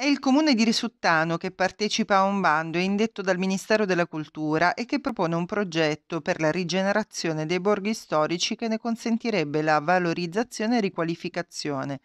È il comune di Risuttano che partecipa a un bando indetto dal Ministero della Cultura e che propone un progetto per la rigenerazione dei borghi storici che ne consentirebbe la valorizzazione e riqualificazione.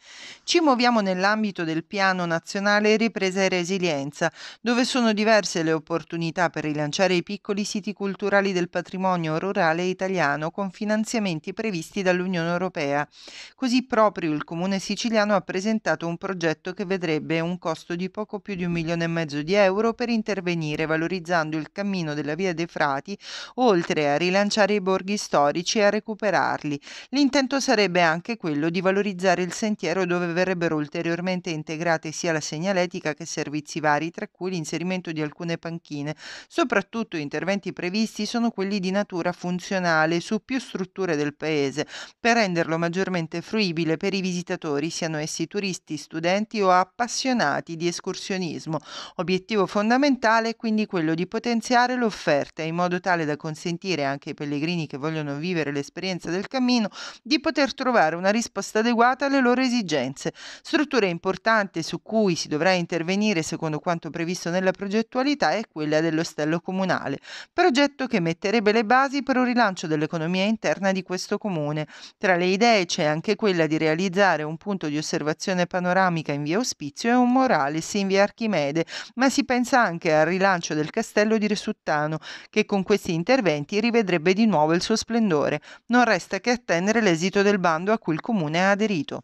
Ci muoviamo nell'ambito del Piano Nazionale Ripresa e Resilienza, dove sono diverse le opportunità per rilanciare i piccoli siti culturali del patrimonio rurale italiano con finanziamenti previsti dall'Unione Europea. Così proprio il comune siciliano ha presentato un progetto che vedrebbe un costo costo di poco più di un milione e mezzo di euro per intervenire valorizzando il cammino della via dei Frati, oltre a rilanciare i borghi storici e a recuperarli. L'intento sarebbe anche quello di valorizzare il sentiero dove verrebbero ulteriormente integrate sia la segnaletica che servizi vari, tra cui l'inserimento di alcune panchine. Soprattutto interventi previsti sono quelli di natura funzionale su più strutture del paese, per renderlo maggiormente fruibile per i visitatori, siano essi turisti, studenti o appassionati progetti di escursionismo, obiettivo fondamentale è quindi quello di potenziare l'offerta in modo tale da consentire anche ai pellegrini che vogliono vivere l'esperienza del cammino di poter trovare una risposta adeguata alle loro esigenze. Struttura importante su cui si dovrà intervenire secondo quanto previsto nella progettualità è quella dell'ostello comunale, progetto che metterebbe le basi per un rilancio dell'economia interna di questo comune. Tra le idee c'è anche quella di realizzare un punto di osservazione panoramica in via Ospizio e un morale Borealis in via Archimede, ma si pensa anche al rilancio del castello di Resuttano, che con questi interventi rivedrebbe di nuovo il suo splendore. Non resta che attendere l'esito del bando a cui il comune ha aderito.